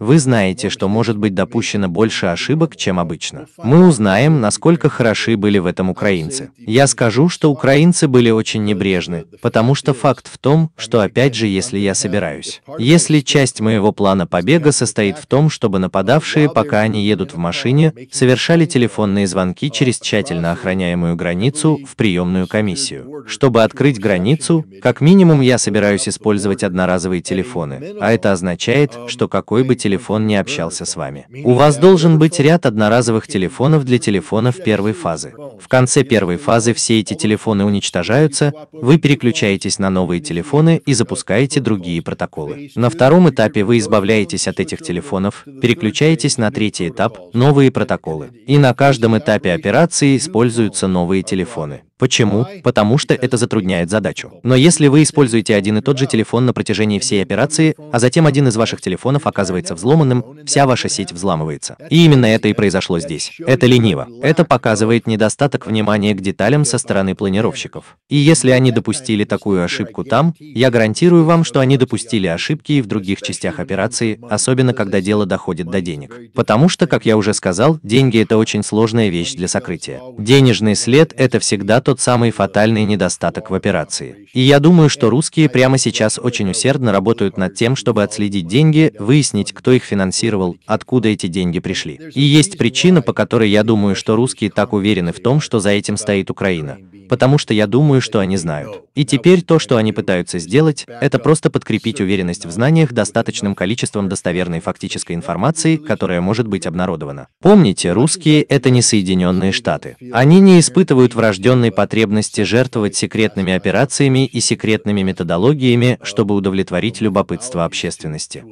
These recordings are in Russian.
Вы знаете, что может быть допущено больше ошибок, чем обычно. Мы узнаем, насколько хороши были в этом украинцы. Я скажу, что украинцы были очень небрежны, потому что факт в том, что опять же, если я собираюсь. Если часть моего плана побега состоит в том, чтобы нападавшие, пока они едут в машине, совершали телефонные звонки через тщательно охраняемую границу в приемную комиссию. Чтобы открыть границу, как минимум я собираюсь использовать одноразовые телефоны, а это означает, что какой бы телефон не общался с вами. У вас должен быть ряд одноразовых телефонов для телефонов первой фазы. В конце первой фазы все эти телефоны уничтожаются, вы переключаетесь на новые телефоны и запускаете другие протоколы. На втором этапе вы избавляетесь от этих телефонов, переключаетесь на третий этап, новые протоколы. И на каждом этапе операции используются новые телефоны. Почему? Потому что это затрудняет задачу. Но если вы используете один и тот же телефон на протяжении всей операции, а затем один из ваших телефонов оказывается взломанным, вся ваша сеть взламывается. И именно это и произошло здесь. Это лениво. Это показывает недостаток внимания к деталям со стороны планировщиков. И если они допустили такую ошибку там, я гарантирую вам, что они допустили ошибки и в других частях операции, особенно когда дело доходит до денег. Потому что, как я уже сказал, деньги — это очень сложная вещь для сокрытия. Денежный след — это всегда тот самый фатальный недостаток в операции. И я думаю, что русские прямо сейчас очень усердно работают над тем, чтобы отследить деньги, выяснить, кто их финансировал, откуда эти деньги пришли. И есть причина, по которой я думаю, что русские так уверены в том, что за этим стоит Украина. Потому что я думаю, что они знают. И теперь то, что они пытаются сделать, это просто подкрепить уверенность в знаниях достаточным количеством достоверной фактической информации, которая может быть обнародована. Помните, русские — это не Соединенные Штаты. Они не испытывают врожденной потребности жертвовать секретными операциями и секретными методологиями, чтобы удовлетворить любопытство общественности.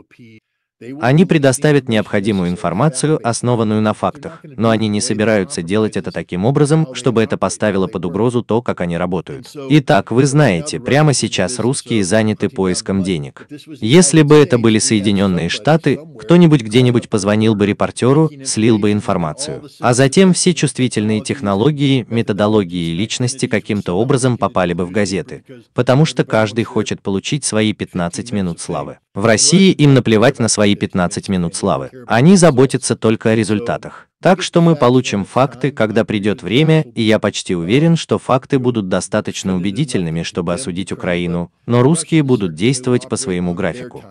Они предоставят необходимую информацию, основанную на фактах, но они не собираются делать это таким образом, чтобы это поставило под угрозу то, как они работают. Итак, вы знаете, прямо сейчас uh, русские заняты поиском денег. Если бы это были Соединенные Штаты, кто-нибудь где-нибудь позвонил бы репортеру, слил бы информацию. А затем все чувствительные технологии, методологии и личности каким-то образом попали бы в газеты, потому что каждый хочет получить свои 15 минут славы. В России им наплевать на свои свои 15 минут славы. Они заботятся только о результатах. Так что мы получим факты, когда придет время, и я почти уверен, что факты будут достаточно убедительными, чтобы осудить Украину, но русские будут действовать по своему графику.